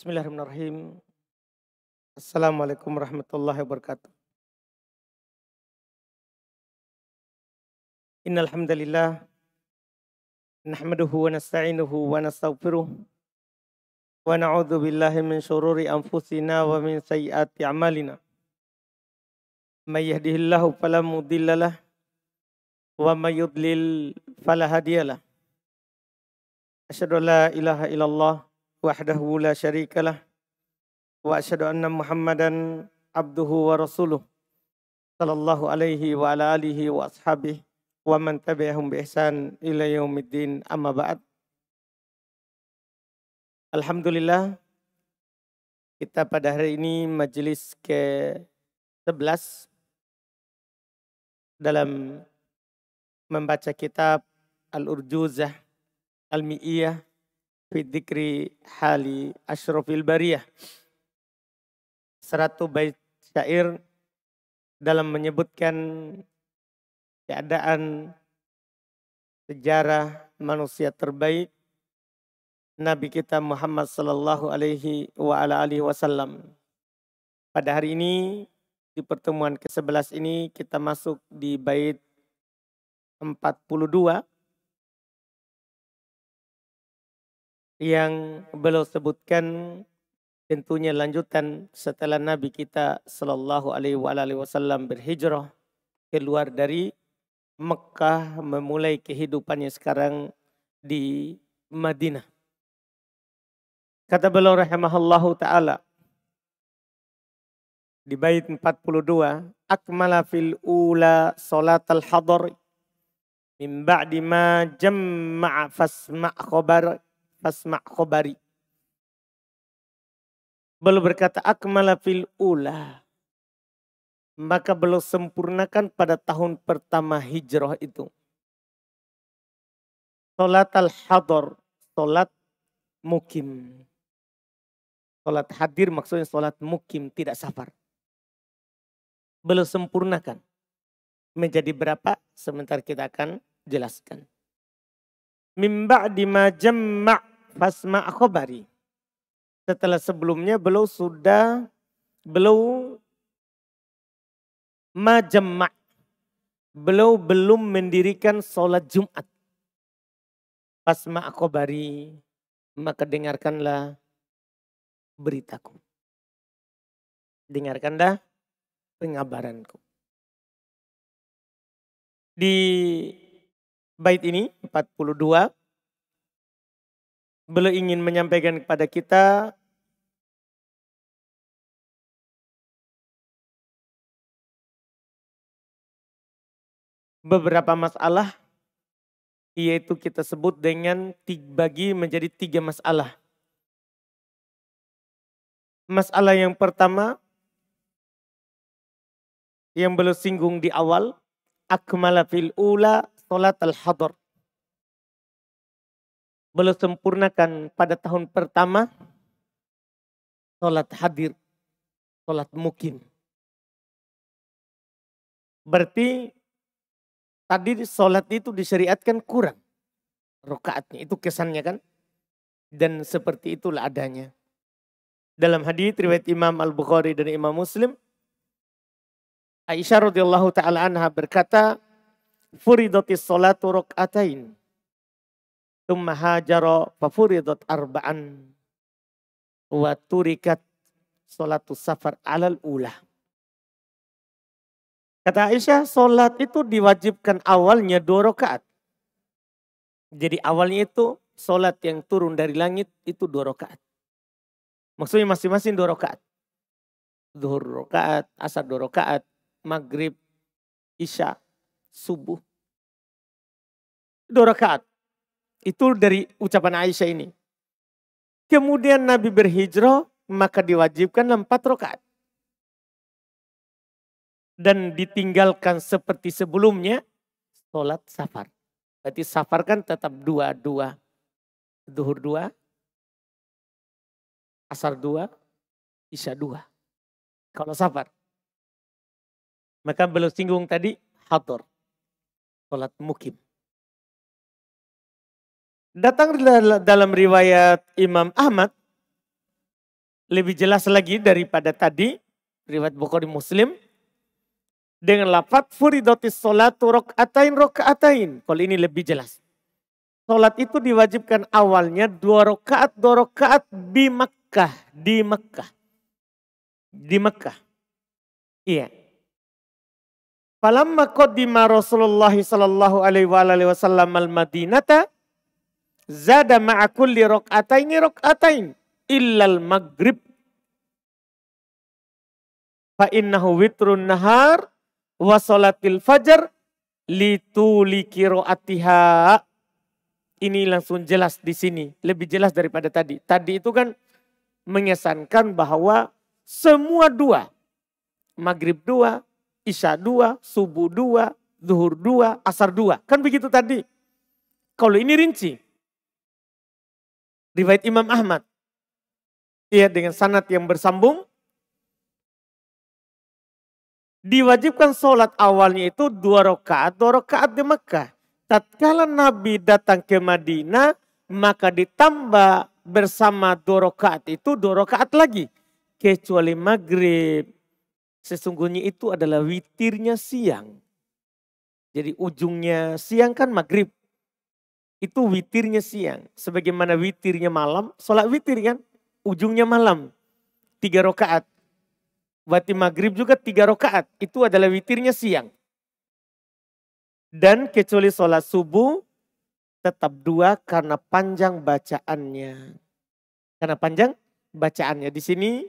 Bismillahirrahmanirrahim. Assalamualaikum warahmatullahi wabarakatuh. Innal hamdalillah nahmaduhu wa nasta'inuhu wa nastaghfiruh wa na'udzu billahi min shururi anfusina wa min sayyiati a'malina. May yahdihillahu fala mudhillalah wa may yudlil fala hadiyalah. la ilaha illallah wahdahu la syarikalah wa asyhadu anna Muhammadan abduhu wa rasuluh sallallahu alaihi wa ala alihi wa ashabihi wa man tabi'ahum bi ihsan ila yaumiddin amma ba'd Alhamdulillah kita pada hari ini majelis ke-11 dalam membaca kitab Al-Urjuzah Al-Mi'iyah dzikri hali asyrofil bariyah. Seratu bait syair dalam menyebutkan keadaan sejarah manusia terbaik Nabi kita Muhammad sallallahu alaihi wa ala alihi wasallam. Pada hari ini di pertemuan ke-11 ini kita masuk di bait 42 yang beliau sebutkan tentunya lanjutan setelah Nabi kita Shallallahu Alaihi Wasallam berhijrah keluar dari Mekah memulai kehidupannya sekarang di Madinah. Kata beliau rahimahullah taala di bait 42, akmala fil ula salatal hadar min ba'di ma jamma'a fasma' khabar fasma' khobari. Beliau berkata akmala fil ula. Maka belum sempurnakan pada tahun pertama hijrah itu. Salat al-hadar. Salat mukim. Salat hadir maksudnya salat mukim. Tidak safar. Belum sempurnakan. Menjadi berapa? sementara kita akan jelaskan. Mimba di ma fasma khobari. Setelah sebelumnya beliau sudah beliau majemak. Beliau belum mendirikan sholat Jumat. Fasma khobari maka dengarkanlah beritaku. Dengarkanlah pengabaranku. Di bait ini 42 beliau ingin menyampaikan kepada kita beberapa masalah yaitu kita sebut dengan bagi menjadi tiga masalah. Masalah yang pertama yang belum singgung di awal akmala fil ula salat al hadar beliau sempurnakan pada tahun pertama sholat hadir, sholat mukim. Berarti tadi sholat itu disyariatkan kurang rokaatnya. Itu kesannya kan. Dan seperti itulah adanya. Dalam hadis riwayat Imam Al-Bukhari dan Imam Muslim. Aisyah radhiyallahu taala anha berkata, "Furidatis salatu rak'atain Tumma hajaro fafuridot arba'an wa turikat sholatu safar alal ulah. Kata Aisyah, solat itu diwajibkan awalnya dua rakaat. Jadi awalnya itu solat yang turun dari langit itu dua rakaat. Maksudnya masing-masing dua rakaat. Duhur rakaat, asar dua rakaat, maghrib, isya, subuh. Dua rakaat. Itu dari ucapan Aisyah ini. Kemudian Nabi berhijrah, maka diwajibkan empat rakaat. Dan ditinggalkan seperti sebelumnya, sholat safar. Berarti safar kan tetap dua-dua. Duhur dua, asar dua, isya dua. Kalau safar. Maka belum singgung tadi, hator. Sholat mukim. Datang dalam riwayat Imam Ahmad lebih jelas lagi daripada tadi riwayat Bukhari Muslim dengan lafat furidotis solatu rokaatain rokaatain. Kalau ini lebih jelas. Salat itu diwajibkan awalnya dua rakaat dua rakaat di Mekkah di Mekkah di Mekkah. Iya. Falamma qaddima Rasulullah sallallahu alaihi wa alihi wasallam al-Madinata Zada ma'akulli rok'ataini rok'atain illal maghrib. Fa innahu witrun nahar wa solatil fajar lituli kiroatiha. Ini langsung jelas di sini. Lebih jelas daripada tadi. Tadi itu kan mengesankan bahwa semua dua. Maghrib dua, Isya dua, subuh dua, zuhur dua, asar dua. Kan begitu tadi. Kalau ini rinci, Riwayat Imam Ahmad. Iya dengan sanat yang bersambung. Diwajibkan sholat awalnya itu dua rakaat, dua rakaat di Mekah. Tatkala Nabi datang ke Madinah, maka ditambah bersama dua rakaat itu dua rakaat lagi. Kecuali maghrib. Sesungguhnya itu adalah witirnya siang. Jadi ujungnya siang kan maghrib itu witirnya siang. Sebagaimana witirnya malam, sholat witir kan ujungnya malam. Tiga rokaat. Berarti maghrib juga tiga rokaat. Itu adalah witirnya siang. Dan kecuali sholat subuh, tetap dua karena panjang bacaannya. Karena panjang bacaannya. Di sini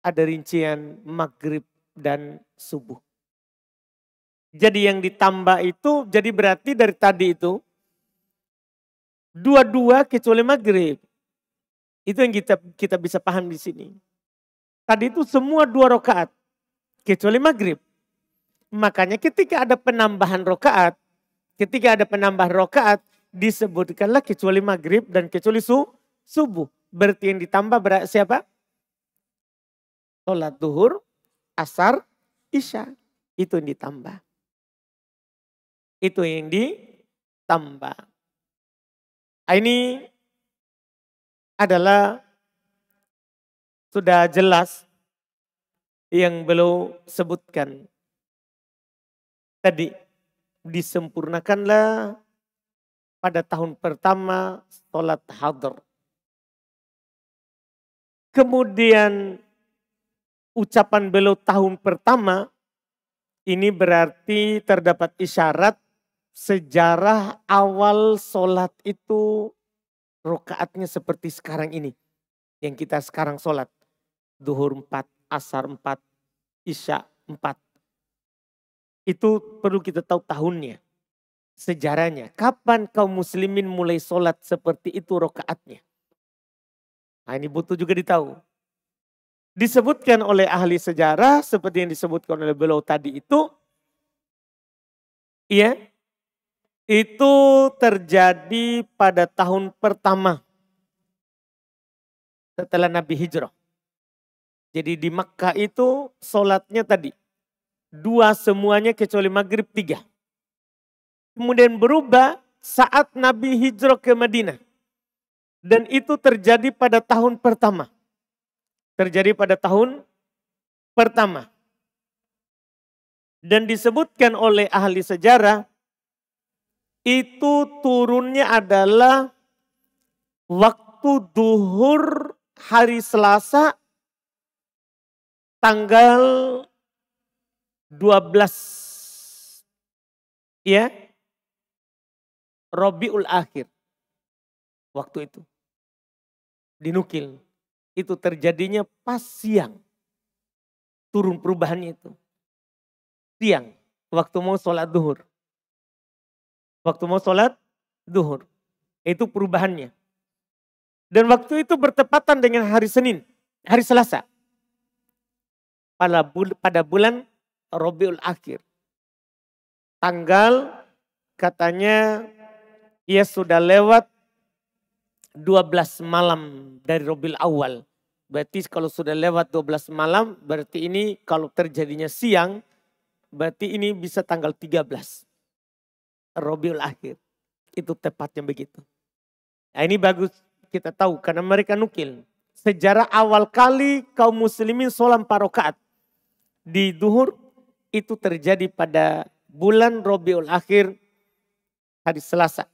ada rincian maghrib dan subuh. Jadi yang ditambah itu, jadi berarti dari tadi itu Dua-dua kecuali maghrib. Itu yang kita kita bisa paham di sini. Tadi itu semua dua rokaat kecuali maghrib. Makanya ketika ada penambahan rokaat ketika ada penambahan rokaat disebutkanlah kecuali maghrib dan kecuali su, subuh. Berarti yang ditambah berat siapa? Sholat duhur, asar, isya. Itu yang ditambah. Itu yang ditambah. Ah, ini adalah sudah jelas yang beliau sebutkan tadi disempurnakanlah pada tahun pertama sholat hadar. Kemudian ucapan beliau tahun pertama ini berarti terdapat isyarat sejarah awal solat itu rokaatnya seperti sekarang ini. Yang kita sekarang solat Duhur 4, asar 4, isya 4. Itu perlu kita tahu tahunnya. Sejarahnya. Kapan kaum muslimin mulai solat seperti itu rokaatnya. Nah ini butuh juga ditahu. Disebutkan oleh ahli sejarah seperti yang disebutkan oleh beliau tadi itu. Iya, itu terjadi pada tahun pertama setelah Nabi hijrah. Jadi di Mekkah itu sholatnya tadi. Dua semuanya kecuali maghrib tiga. Kemudian berubah saat Nabi hijrah ke Madinah. Dan itu terjadi pada tahun pertama. Terjadi pada tahun pertama. Dan disebutkan oleh ahli sejarah itu turunnya adalah waktu duhur hari Selasa tanggal 12 ya Robiul Akhir waktu itu dinukil itu terjadinya pas siang turun perubahannya itu siang waktu mau sholat duhur Waktu mau sholat duhur. Itu perubahannya. Dan waktu itu bertepatan dengan hari Senin, hari Selasa. Pada, bul pada bulan Robiul Akhir. Tanggal katanya ia sudah lewat 12 malam dari Robiul Awal. Berarti kalau sudah lewat 12 malam, berarti ini kalau terjadinya siang, berarti ini bisa tanggal 13. Robiul Akhir. Itu tepatnya begitu. Nah, ini bagus kita tahu karena mereka nukil. Sejarah awal kali kaum muslimin sholat parokat di duhur itu terjadi pada bulan Robiul Akhir hari Selasa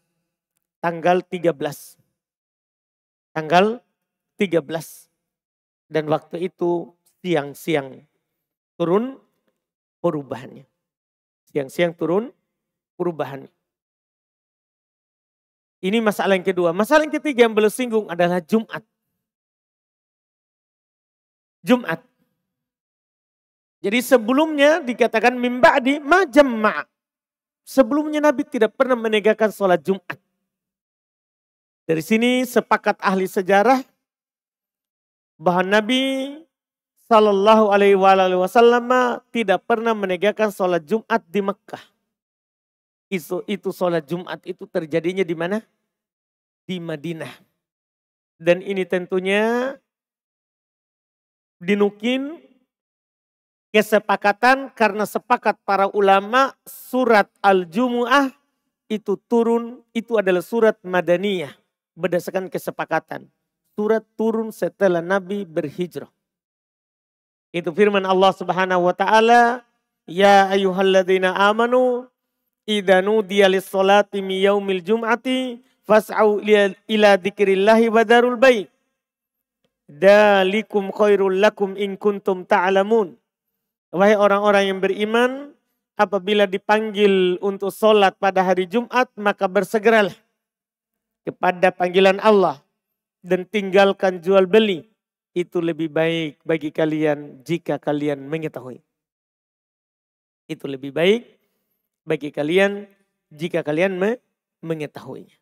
tanggal 13. Tanggal 13. Dan waktu itu siang-siang turun perubahannya. Siang-siang turun perubahan. Ini masalah yang kedua. Masalah yang ketiga yang belum singgung adalah Jumat. Jumat. Jadi sebelumnya dikatakan mimba di majemah. Sebelumnya Nabi tidak pernah menegakkan sholat Jumat. Dari sini sepakat ahli sejarah bahwa Nabi Shallallahu Alaihi Wasallam tidak pernah menegakkan sholat Jumat di Mekah itu itu sholat Jumat itu terjadinya di mana? Di Madinah. Dan ini tentunya dinukin kesepakatan karena sepakat para ulama surat Al-Jumu'ah itu turun itu adalah surat Madaniyah berdasarkan kesepakatan. Surat turun setelah Nabi berhijrah. Itu firman Allah Subhanahu wa taala, "Ya ayyuhalladzina amanu idza nudiya lis-salati mi yaumil jum'ati fas'au ila dzikrillahi wadarul bait. Dalikum khairul lakum in kuntum ta'lamun. Wahai orang-orang yang beriman, apabila dipanggil untuk sholat pada hari Jumat, maka bersegeralah kepada panggilan Allah dan tinggalkan jual beli. Itu lebih baik bagi kalian jika kalian mengetahui. Itu lebih baik bagi kalian jika kalian mengetahuinya.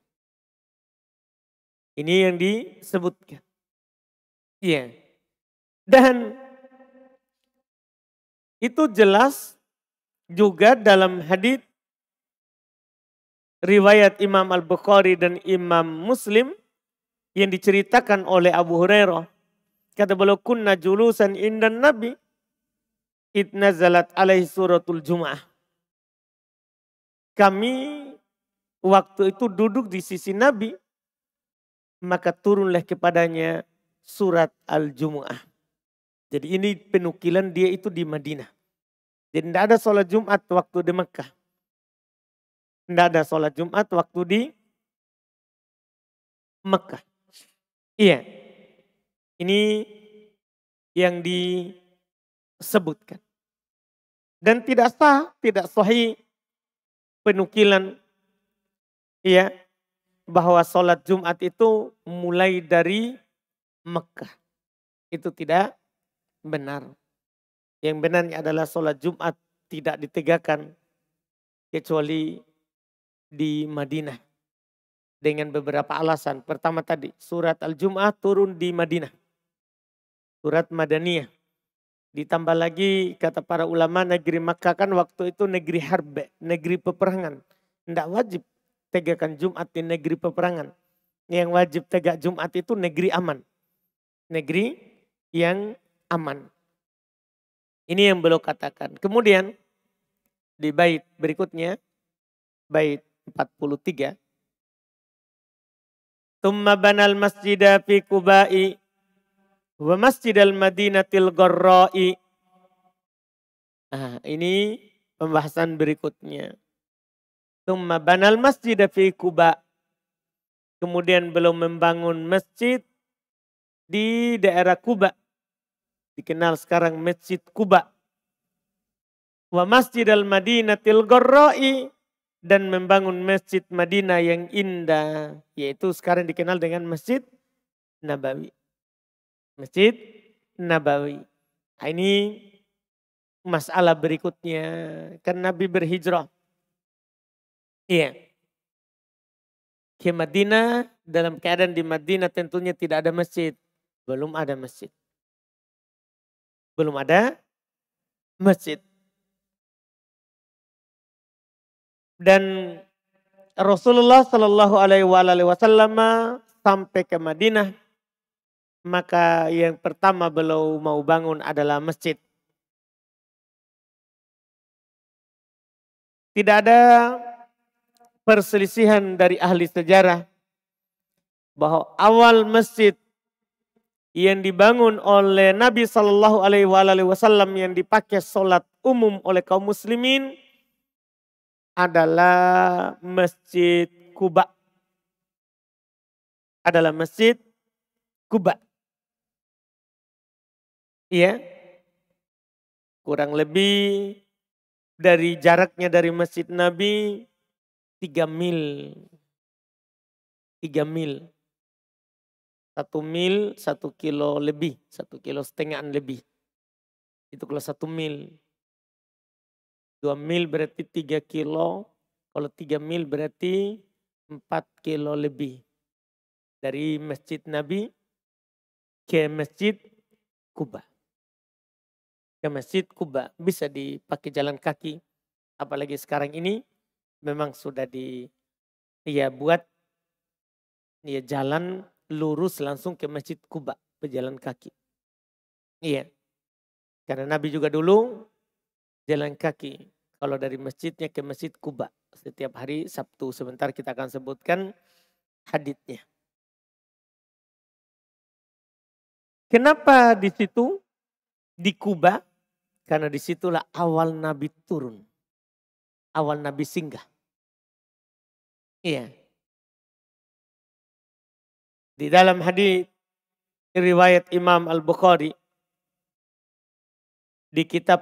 Ini yang disebutkan. Iya. Dan itu jelas juga dalam hadis riwayat Imam Al-Bukhari dan Imam Muslim yang diceritakan oleh Abu Hurairah. Kata beliau kunna julusan indan Nabi zalat alaihi suratul Jum'ah kami waktu itu duduk di sisi Nabi, maka turunlah kepadanya surat al jumah Jadi ini penukilan dia itu di Madinah. Jadi tidak ada sholat Jumat waktu di Mekah. Tidak ada sholat Jumat waktu di Mekah. Iya. Ini yang disebutkan. Dan tidak sah, tidak sahih penukilan ya bahwa sholat Jumat itu mulai dari Mekah. Itu tidak benar. Yang benarnya adalah sholat Jumat tidak ditegakkan kecuali di Madinah. Dengan beberapa alasan. Pertama tadi, surat Al-Jum'ah turun di Madinah. Surat Madaniyah. Ditambah lagi kata para ulama negeri Makkah kan waktu itu negeri harbe, negeri peperangan. Tidak wajib tegakkan Jumat di negeri peperangan. Yang wajib tegak Jumat itu negeri aman. Negeri yang aman. Ini yang belum katakan. Kemudian di bait berikutnya, bait 43. Tumma banal masjidah fi kubai Wa masjidal madinatil gharra'i. Nah, ini pembahasan berikutnya. Tumma banal masjid fi Kuba. Kemudian belum membangun masjid di daerah Kuba. Dikenal sekarang Masjid Kuba. Wa masjid al-madinatil tilgoroi dan membangun masjid Madinah yang indah, yaitu sekarang dikenal dengan Masjid Nabawi. Masjid Nabawi. Nah, ini masalah berikutnya. Karena Nabi berhijrah. Iya. Ke Madinah, dalam keadaan di Madinah tentunya tidak ada masjid. Belum ada masjid. Belum ada masjid. Dan Rasulullah Shallallahu Alaihi Wasallam sampai ke Madinah maka yang pertama beliau mau bangun adalah masjid. Tidak ada perselisihan dari ahli sejarah bahwa awal masjid yang dibangun oleh Nabi Shallallahu Alaihi Wasallam yang dipakai sholat umum oleh kaum muslimin adalah masjid Kuba. Adalah masjid Kuba. Iya, kurang lebih dari jaraknya dari Masjid Nabi tiga mil. tiga mil. satu mil, satu kilo lebih. satu kilo setengahan lebih. Itu kalau satu mil. dua mil berarti tiga kilo. Kalau tiga mil berarti empat kilo lebih. Dari Masjid Nabi ke Masjid Kubah ke Masjid Kuba. Bisa dipakai jalan kaki. Apalagi sekarang ini memang sudah di ya buat ya jalan lurus langsung ke Masjid Kuba pejalan kaki. Iya. Karena Nabi juga dulu jalan kaki kalau dari masjidnya ke Masjid Kuba setiap hari Sabtu. Sebentar kita akan sebutkan haditnya. Kenapa di situ di Kuba karena disitulah awal Nabi turun. Awal Nabi singgah. Iya. Di dalam hadis riwayat Imam Al-Bukhari di kitab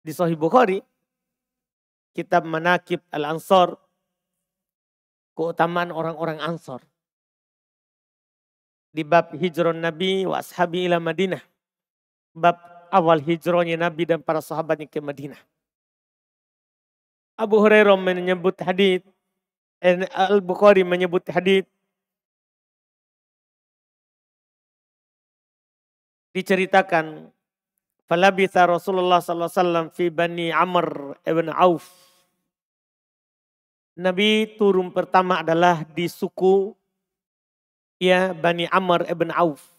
di Sahih Bukhari kitab Manakib Al-Ansor keutamaan orang-orang Ansor di bab Hijron Nabi wa ashabi ila Madinah bab awal hijrahnya Nabi dan para sahabatnya ke Madinah. Abu Hurairah menyebut hadis eh, Al Bukhari menyebut hadis diceritakan falabitha Rasulullah sallallahu alaihi wasallam fi Bani Amr ibn Auf Nabi turun pertama adalah di suku ya Bani Amr ibn Auf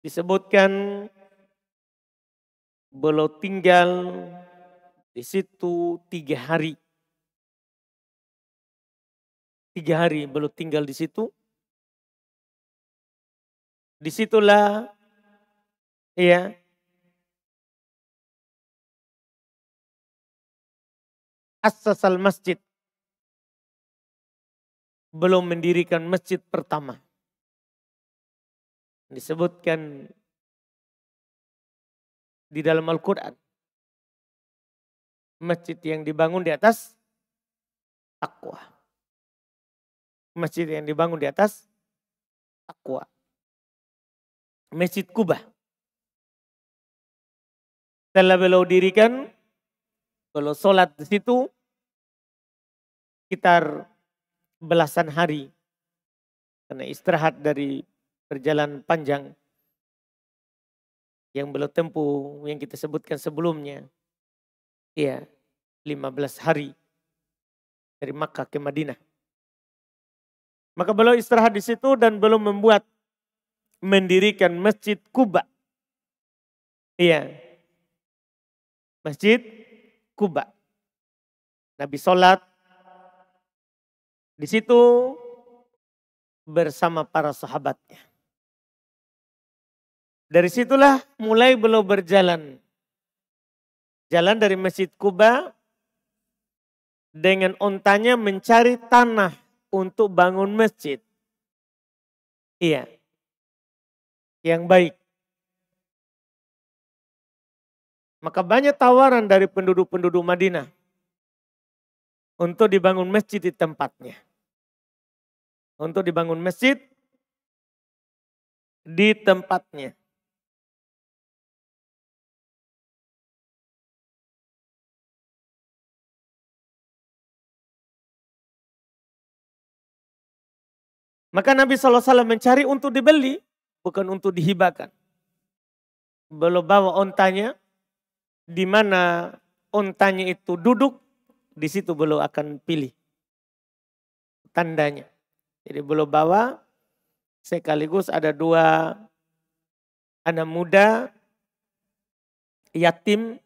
disebutkan beliau tinggal di situ tiga hari. Tiga hari beliau tinggal di situ. Disitulah ya asasal masjid belum mendirikan masjid pertama disebutkan di dalam Al-Quran. Masjid yang dibangun di atas takwa. Masjid yang dibangun di atas takwa. Masjid Kubah. Setelah beliau dirikan, kalau sholat di situ, sekitar belasan hari. Karena istirahat dari perjalanan panjang yang belum tempuh yang kita sebutkan sebelumnya. ya 15 hari dari Makkah ke Madinah. Maka beliau istirahat di situ dan belum membuat mendirikan Masjid Kuba. Iya. Masjid Kuba. Nabi sholat di situ bersama para sahabatnya. Dari situlah mulai beliau berjalan. Jalan dari Masjid Kuba dengan ontanya mencari tanah untuk bangun masjid. Iya. Yang baik. Maka banyak tawaran dari penduduk-penduduk Madinah untuk dibangun masjid di tempatnya. Untuk dibangun masjid di tempatnya. Maka Nabi SAW mencari untuk dibeli, bukan untuk dihibahkan. Belum bawa ontanya, di mana ontanya itu duduk, di situ belum akan pilih tandanya. Jadi belum bawa, sekaligus ada dua anak muda yatim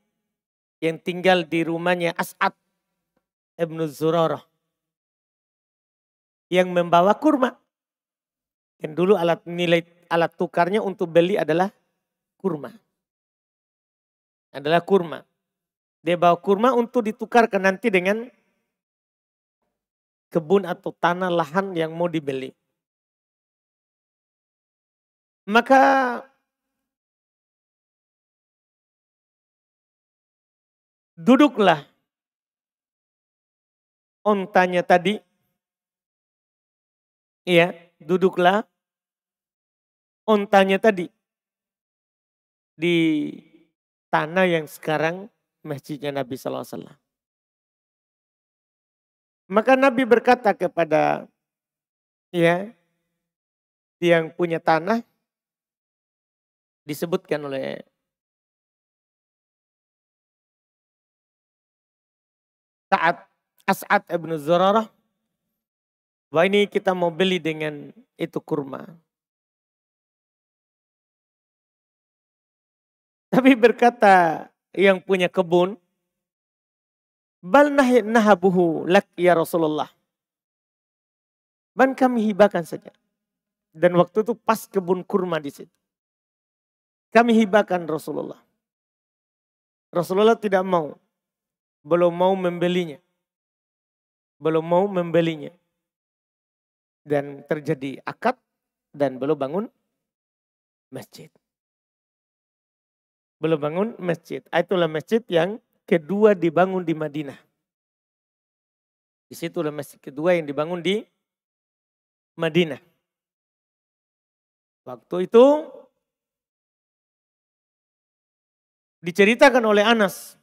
yang tinggal di rumahnya As'ad Ibn Zurarah yang membawa kurma dulu alat nilai alat tukarnya untuk beli adalah kurma. Adalah kurma. Dia bawa kurma untuk ditukarkan nanti dengan kebun atau tanah lahan yang mau dibeli. Maka duduklah ontanya tadi. Iya, duduklah ontanya tadi di tanah yang sekarang masjidnya Nabi SAW. Maka Nabi berkata kepada ya yang punya tanah disebutkan oleh Sa'ad As'ad ibn Zurarah wah ini kita mau beli dengan itu kurma. Tapi berkata yang punya kebun, bal nahabuhu lak ya Rasulullah. Ban kami hibahkan saja. Dan waktu itu pas kebun kurma di situ. Kami hibahkan Rasulullah. Rasulullah tidak mau. Belum mau membelinya. Belum mau membelinya. Dan terjadi akad dan belum bangun masjid belum bangun masjid. Ah, itulah masjid yang kedua dibangun di Madinah. Di situ masjid kedua yang dibangun di Madinah. Waktu itu diceritakan oleh Anas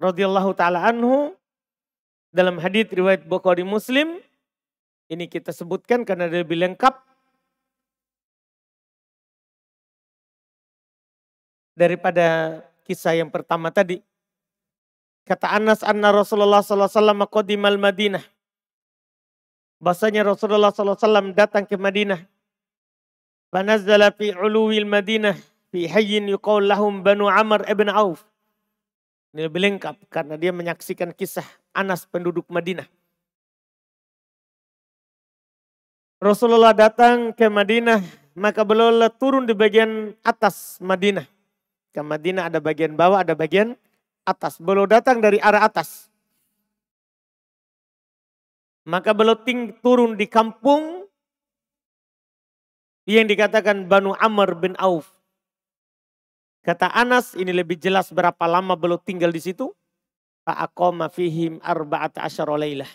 radhiyallahu taala anhu dalam hadis riwayat Bukhari Muslim ini kita sebutkan karena dia lebih lengkap daripada kisah yang pertama tadi. Kata Anas anna Rasulullah sallallahu alaihi wasallam qadimal Madinah. Bahasanya Rasulullah sallallahu alaihi wasallam datang ke Madinah. Fanazzala fi uluwil Madinah fi hayyin yuqaul lahum Banu Amr ibn Auf. Ini lebih lengkap karena dia menyaksikan kisah Anas penduduk Madinah. Rasulullah datang ke Madinah, maka beliau turun di bagian atas Madinah. Ke Madinah ada bagian bawah, ada bagian atas. Beliau datang dari arah atas. Maka beliau ting turun di kampung yang dikatakan Banu Amr bin Auf. Kata Anas ini lebih jelas berapa lama beliau tinggal di situ. Fa'akoma fihim arba'at asyara laylah.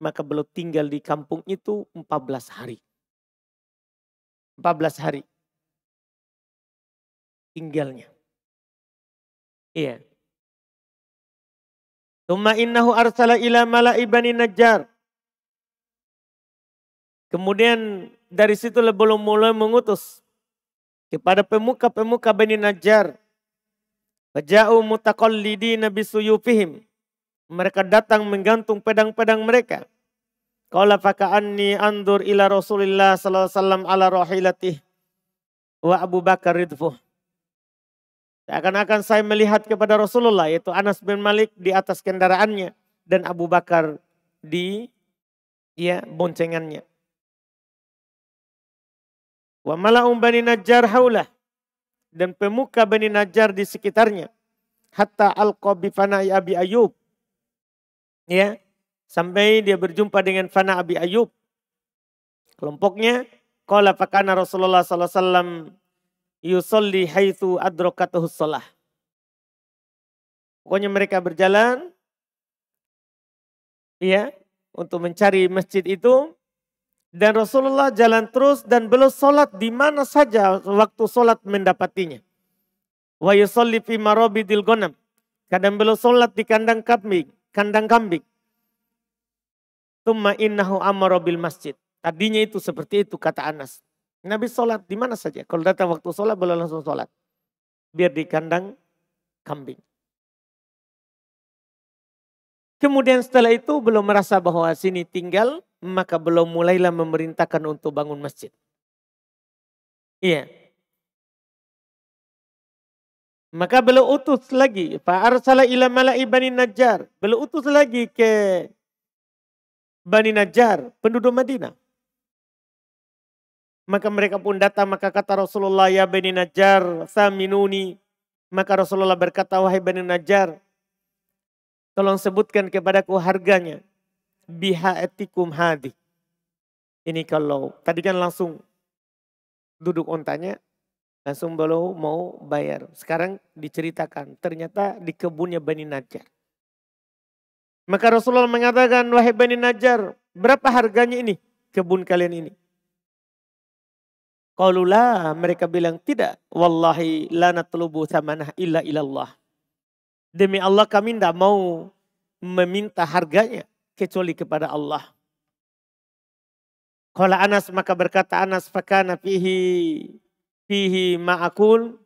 Maka beliau tinggal di kampung itu 14 hari. 14 hari tinggalnya. Iya. Tuma innahu arsala ila mala'i bani Najjar. Kemudian dari situ belum mulai mengutus kepada pemuka-pemuka Bani Najjar. Faja'u Nabi suyufihim. Mereka datang menggantung pedang-pedang mereka. Qala faka'anni andur ila Rasulillah sallallahu alaihi wasallam ala rahilatih wa Abu Bakar ridfuh. Seakan-akan saya melihat kepada Rasulullah yaitu Anas bin Malik di atas kendaraannya dan Abu Bakar di ya boncengannya. Wa mala'um bani Najjar haulah dan pemuka bani Najjar di sekitarnya hatta alqa bi fana'i Abi Ayyub. Ya, sampai dia berjumpa dengan fana Abi Ayyub. Kelompoknya qala fakana Rasulullah sallallahu alaihi wasallam yusolli haitsu adrakatuhu shalah. Pokoknya mereka berjalan ya untuk mencari masjid itu dan Rasulullah jalan terus dan belum sholat di mana saja waktu sholat mendapatinya. Wa yusolli fi marabidil ghanam. Kadang belum sholat di kandang kambing, kandang kambing. Tumma innahu amara masjid. Tadinya itu seperti itu kata Anas. Nabi sholat di mana saja. Kalau datang waktu sholat boleh langsung sholat. Biar di kandang kambing. Kemudian setelah itu belum merasa bahwa sini tinggal. Maka belum mulailah memerintahkan untuk bangun masjid. Iya. Maka beliau utus lagi. Fa'arsala ila mala'i Bani Najjar. Beliau utus lagi ke Bani Najjar, penduduk Madinah. Maka mereka pun datang, maka kata Rasulullah, ya Bani Najjar, saminuni. Maka Rasulullah berkata, wahai Bani Najjar, tolong sebutkan kepadaku harganya. Biha etikum hadi. Ini kalau, tadi kan langsung duduk ontanya, langsung beliau mau bayar. Sekarang diceritakan, ternyata di kebunnya Bani Najjar. Maka Rasulullah mengatakan, wahai Bani Najjar, berapa harganya ini kebun kalian ini? Qalula mereka bilang tidak. Wallahi la natlubu samanah illa ilallah. Demi Allah kami tidak mau meminta harganya kecuali kepada Allah. Kalau Anas maka berkata Anas fakana fihi fihi ma'akul.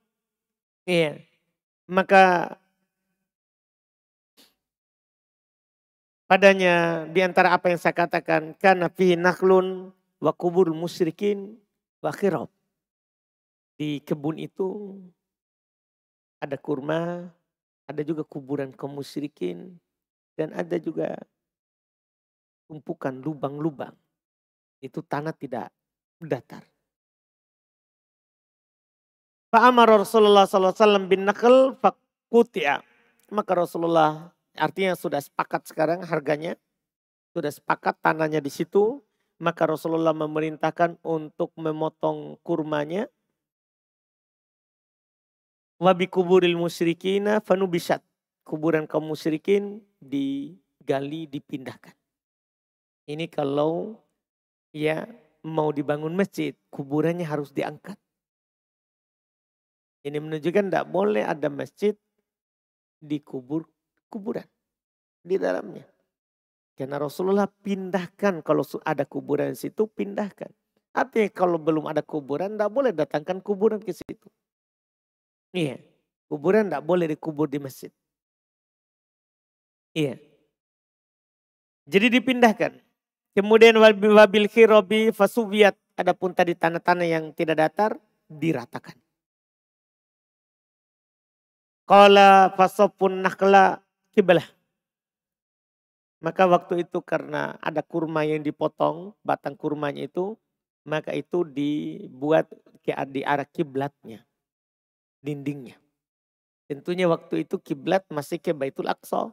Iya. Maka padanya di antara apa yang saya katakan karena fihi naklun wa kubur musyrikin Wakirob. Di kebun itu ada kurma, ada juga kuburan kaum musyrikin, dan ada juga tumpukan lubang-lubang. Itu tanah tidak datar. Pak Amar Rasulullah SAW bin Nakhl fakutia. Maka Rasulullah artinya sudah sepakat sekarang harganya. Sudah sepakat tanahnya di situ maka Rasulullah memerintahkan untuk memotong kurmanya. Wabi kuburil musyrikina fanubisat. Kuburan kaum musyrikin digali, dipindahkan. Ini kalau ya mau dibangun masjid, kuburannya harus diangkat. Ini menunjukkan tidak boleh ada masjid dikubur kuburan di dalamnya. Karena Rasulullah pindahkan kalau ada kuburan di situ pindahkan. Artinya kalau belum ada kuburan tidak boleh datangkan kuburan ke situ. Iya, kuburan tidak boleh dikubur di masjid. Iya. Jadi dipindahkan. Kemudian wabil khirobi fasubiyat. Adapun tadi tanah-tanah yang tidak datar diratakan. Kala fasopun nakla kiblah. Maka waktu itu karena ada kurma yang dipotong, batang kurmanya itu, maka itu dibuat di arah kiblatnya, dindingnya. Tentunya waktu itu kiblat masih ke Baitul Aqsa,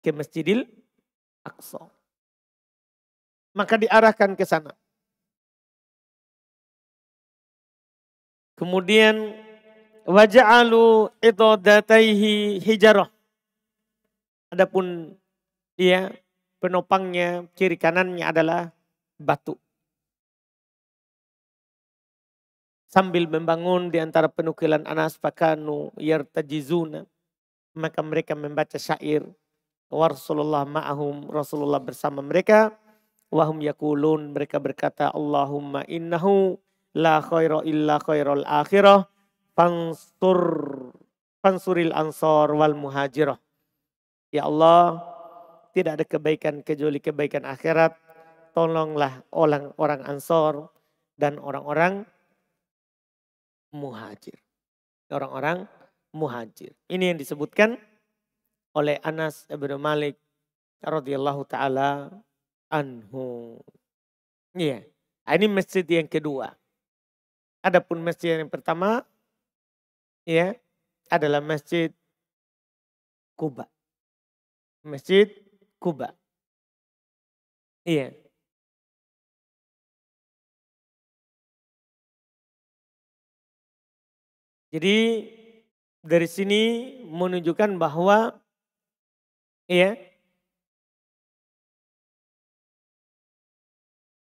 ke Masjidil Aqsa. Maka diarahkan ke sana. Kemudian wajah alu itu datai hijarah. Adapun dia penopangnya kiri kanannya adalah batu. Sambil membangun di antara penukilan Anas Pakanu yartajizuna maka mereka membaca syair wa Rasulullah ma'ahum Rasulullah bersama mereka wahum yakulun mereka berkata Allahumma innahu la khaira illa khairul akhirah Pansur, fansuril ansor wal muhajirah ya Allah tidak ada kebaikan kecuali kebaikan akhirat. Tolonglah orang-orang ansor dan orang-orang muhajir. Orang-orang muhajir. Ini yang disebutkan oleh Anas bin Malik radhiyallahu taala anhu. Iya. Yeah. Ini masjid yang kedua. Adapun masjid yang pertama ya yeah, adalah masjid Kuba. Masjid Kuba. Iya. Jadi dari sini menunjukkan bahwa iya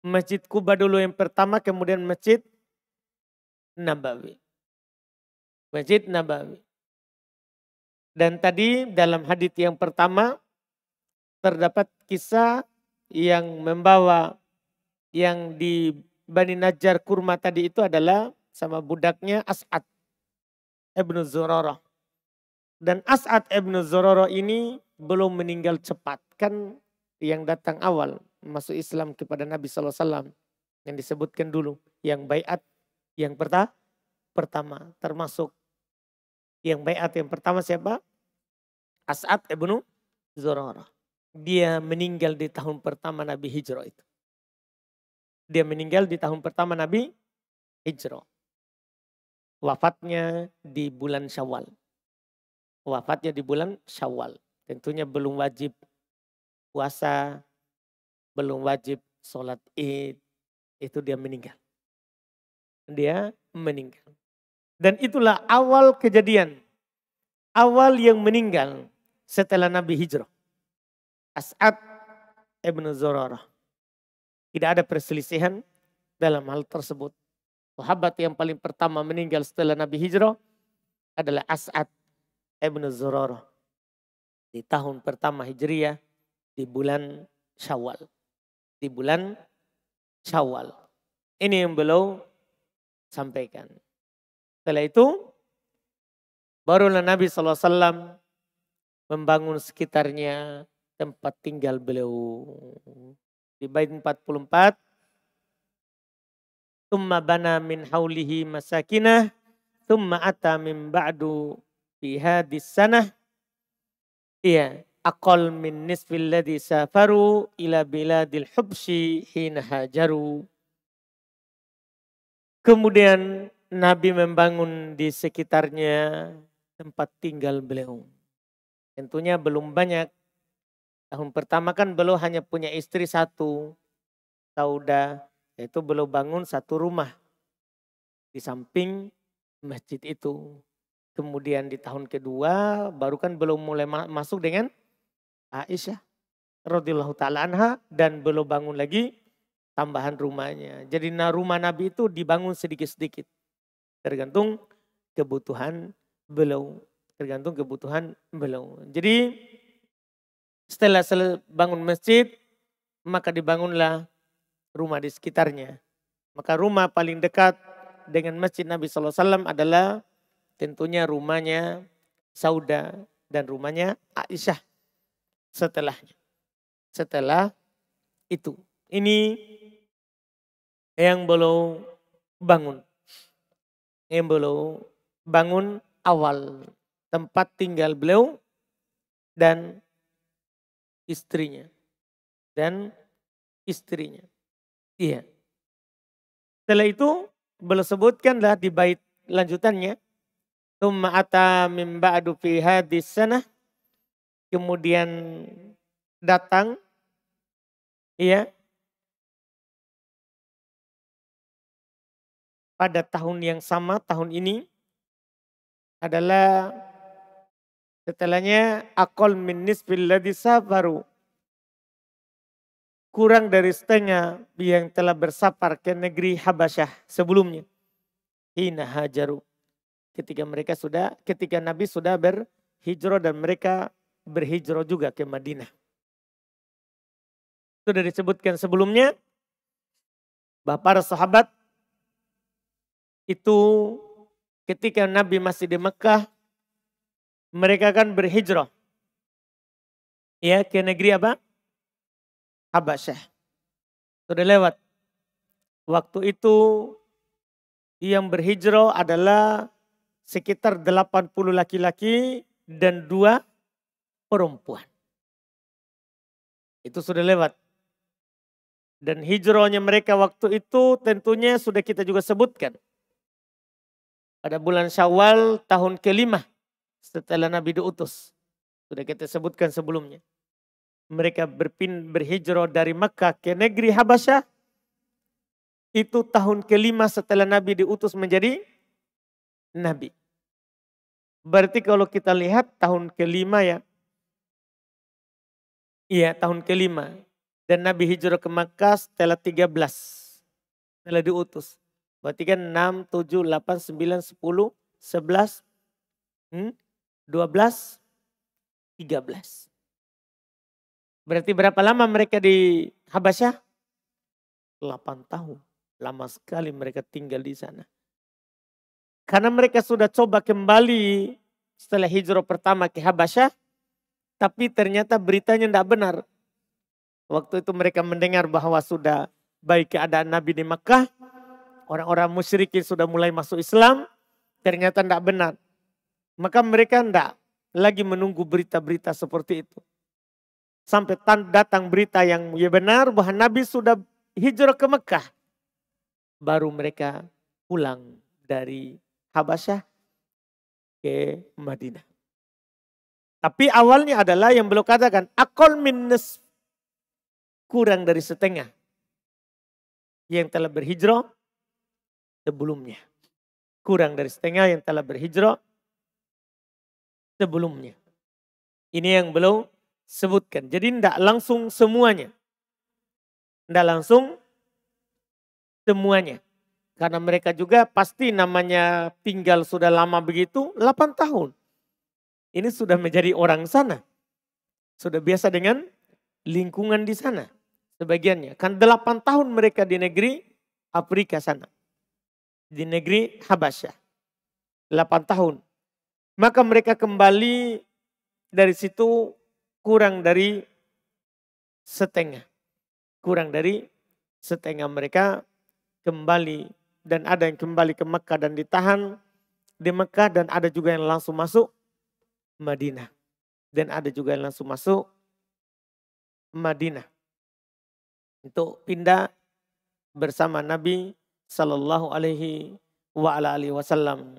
Masjid Kuba dulu yang pertama kemudian Masjid Nabawi. Masjid Nabawi. Dan tadi dalam hadits yang pertama terdapat kisah yang membawa yang di Bani Najjar kurma tadi itu adalah sama budaknya As'ad Ibnu Zurarah. Dan As'ad Ibnu Zurarah ini belum meninggal cepat. Kan yang datang awal masuk Islam kepada Nabi SAW yang disebutkan dulu. Yang bayat yang perta, pertama termasuk yang bayat yang pertama siapa? As'ad Ibnu Zororah dia meninggal di tahun pertama Nabi Hijrah itu. Dia meninggal di tahun pertama Nabi Hijrah. Wafatnya di bulan Syawal. Wafatnya di bulan Syawal. Tentunya belum wajib puasa, belum wajib sholat id. Itu dia meninggal. Dia meninggal. Dan itulah awal kejadian. Awal yang meninggal setelah Nabi Hijrah. As'ad ibn Zurarah. Tidak ada perselisihan dalam hal tersebut. Sahabat yang paling pertama meninggal setelah Nabi Hijrah adalah As'ad ibn Zurarah. Di tahun pertama Hijriah di bulan Syawal. Di bulan Syawal. Ini yang beliau sampaikan. Setelah itu barulah Nabi SAW membangun sekitarnya tempat tinggal beliau. Di bait 44 Tumma bana min haulihi masakinah Tumma ata min ba'du fi hadis sanah Iya Aqal min nisfil ladhi safaru ila biladil hubsi hina hajaru Kemudian Nabi membangun di sekitarnya tempat tinggal beliau. Tentunya belum banyak Tahun pertama kan beliau hanya punya istri satu, Sauda, yaitu beliau bangun satu rumah di samping masjid itu. Kemudian di tahun kedua baru kan belum mulai masuk dengan Aisyah radhiyallahu taala anha dan belum bangun lagi tambahan rumahnya. Jadi rumah Nabi itu dibangun sedikit-sedikit tergantung kebutuhan beliau, tergantung kebutuhan beliau. Jadi setelah bangun masjid, maka dibangunlah rumah di sekitarnya. Maka rumah paling dekat dengan masjid Nabi SAW adalah tentunya rumahnya Sauda dan rumahnya Aisyah setelahnya. Setelah itu. Ini yang belum bangun. Yang belum bangun awal tempat tinggal beliau dan istrinya dan istrinya. Iya. Setelah itu beliau sebutkanlah di bait lanjutannya. tsumma ata min ba'du fi hadis sanah. Kemudian datang. Iya. Pada tahun yang sama, tahun ini adalah Setelahnya akol minis nisbil sabaru. Kurang dari setengah yang telah bersapar ke negeri Habasyah sebelumnya. Hina hajaru. Ketika mereka sudah, ketika Nabi sudah berhijrah dan mereka berhijrah juga ke Madinah. Sudah disebutkan sebelumnya. Bapak para sahabat itu ketika Nabi masih di Mekah mereka akan berhijrah ya ke negeri apa? Habasyah. Sudah lewat. Waktu itu yang berhijrah adalah sekitar 80 laki-laki dan dua perempuan. Itu sudah lewat. Dan hijrahnya mereka waktu itu tentunya sudah kita juga sebutkan. Pada bulan Syawal tahun kelima setelah Nabi diutus. Sudah kita sebutkan sebelumnya. Mereka berpin, berhijrah dari Mekah ke negeri Habasyah. Itu tahun kelima setelah Nabi diutus menjadi Nabi. Berarti kalau kita lihat tahun kelima ya. Iya tahun kelima. Dan Nabi hijrah ke Mekah setelah 13. Setelah diutus. Berarti kan 6, 7, 8, 9, 10, 11. Hmm? 12, 13. Berarti berapa lama mereka di Habasyah? 8 tahun. Lama sekali mereka tinggal di sana. Karena mereka sudah coba kembali setelah hijrah pertama ke Habasyah. Tapi ternyata beritanya tidak benar. Waktu itu mereka mendengar bahwa sudah baik keadaan Nabi di Mekah. Orang-orang musyrikin sudah mulai masuk Islam. Ternyata tidak benar. Maka mereka tidak lagi menunggu berita-berita seperti itu. Sampai datang berita yang ya benar bahwa Nabi sudah hijrah ke Mekah. Baru mereka pulang dari Habasyah ke Madinah. Tapi awalnya adalah yang belum katakan akol minus kurang dari setengah yang telah berhijrah sebelumnya. Kurang dari setengah yang telah berhijrah sebelumnya. Ini yang belum sebutkan. Jadi tidak langsung semuanya. Tidak langsung semuanya. Karena mereka juga pasti namanya tinggal sudah lama begitu, 8 tahun. Ini sudah menjadi orang sana. Sudah biasa dengan lingkungan di sana. Sebagiannya. Kan 8 tahun mereka di negeri Afrika sana. Di negeri Habasyah. 8 tahun maka mereka kembali dari situ kurang dari setengah. Kurang dari setengah mereka kembali dan ada yang kembali ke Mekah dan ditahan di Mekah dan ada juga yang langsung masuk Madinah. Dan ada juga yang langsung masuk Madinah untuk pindah bersama Nabi Shallallahu Alaihi Wasallam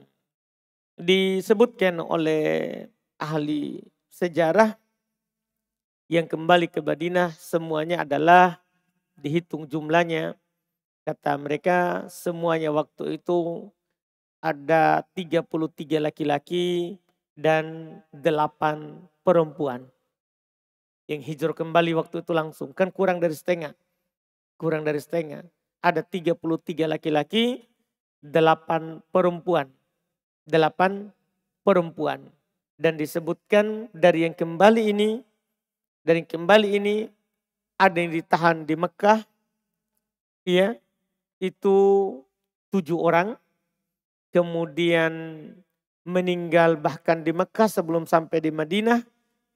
disebutkan oleh ahli sejarah yang kembali ke Madinah semuanya adalah dihitung jumlahnya. Kata mereka semuanya waktu itu ada 33 laki-laki dan 8 perempuan. Yang hijrah kembali waktu itu langsung. Kan kurang dari setengah. Kurang dari setengah. Ada 33 laki-laki, 8 perempuan delapan perempuan. Dan disebutkan dari yang kembali ini, dari yang kembali ini ada yang ditahan di Mekah, ya itu tujuh orang. Kemudian meninggal bahkan di Mekah sebelum sampai di Madinah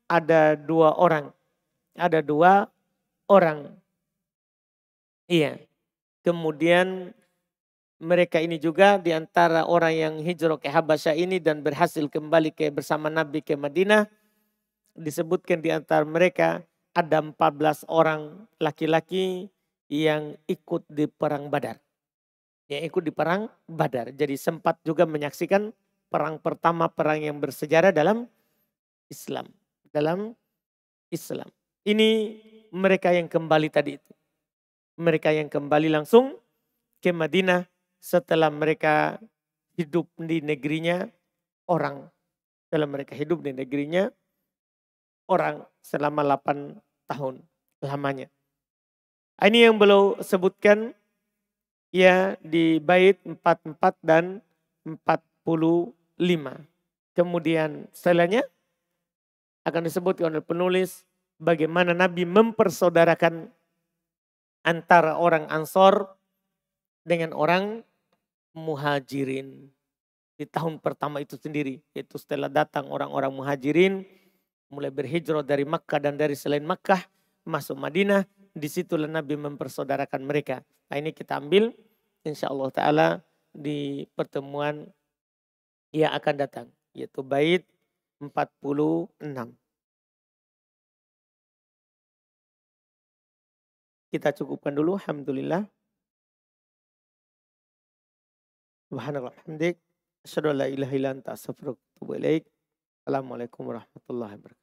ada dua orang. Ada dua orang. Iya. Kemudian mereka ini juga di antara orang yang hijrah ke Habasyah ini dan berhasil kembali ke bersama Nabi ke Madinah disebutkan di antara mereka ada 14 orang laki-laki yang ikut di perang Badar. Yang ikut di perang Badar. Jadi sempat juga menyaksikan perang pertama perang yang bersejarah dalam Islam, dalam Islam. Ini mereka yang kembali tadi itu. Mereka yang kembali langsung ke Madinah setelah mereka hidup di negerinya orang. Setelah mereka hidup di negerinya orang selama 8 tahun lamanya. Nah, ini yang beliau sebutkan ya di bait 44 dan 45. Kemudian setelahnya akan disebutkan oleh penulis bagaimana Nabi mempersaudarakan antara orang Ansor dengan orang muhajirin. Di tahun pertama itu sendiri, yaitu setelah datang orang-orang muhajirin, mulai berhijrah dari Makkah dan dari selain Makkah, masuk Madinah, disitulah Nabi mempersaudarakan mereka. Nah ini kita ambil, insya Allah Ta'ala di pertemuan yang akan datang, yaitu bait 46. Kita cukupkan dulu, Alhamdulillah. Subhanallah. Hamdik. warahmatullahi wabarakatuh.